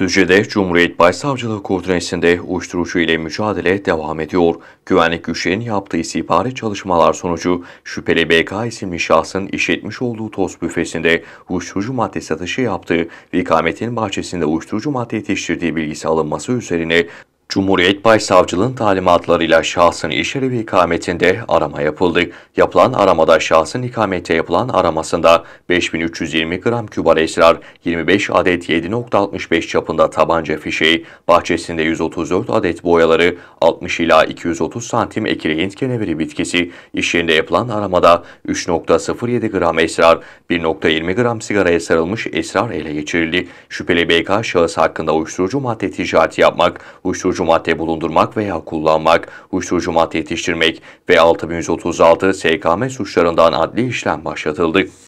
Düzce'de Cumhuriyet Başsavcılığı koordinesinde uyuşturucu ile mücadele devam ediyor. Güvenlik güçlerinin yaptığı istihbari çalışmalar sonucu şüpheli BK isimli şahsın işletmiş olduğu toz büfesinde uyuşturucu madde satışı yaptığı ve ikametin bahçesinde uyuşturucu madde yetiştirdiği bilgisi alınması üzerine Cumhuriyet Başsavcılığın talimatlarıyla şahsın iş yeri ve ikametinde arama yapıldı. Yapılan aramada şahsın ikamette yapılan aramasında 5320 gram kübar esrar, 25 adet 7.65 çapında tabanca fişeği, bahçesinde 134 adet boyaları, 60 ila 230 santim ekili Hint keneviri bitkisi, iş yerinde yapılan aramada 3.07 gram esrar, 1.20 gram sigaraya sarılmış esrar ele geçirildi. Şüpheli BK şahıs hakkında uyuşturucu madde ticareti yapmak, uyuşturucu uyuşturucu madde bulundurmak veya kullanmak, uyuşturucu madde yetiştirmek ve 6136 SKM suçlarından adli işlem başlatıldı.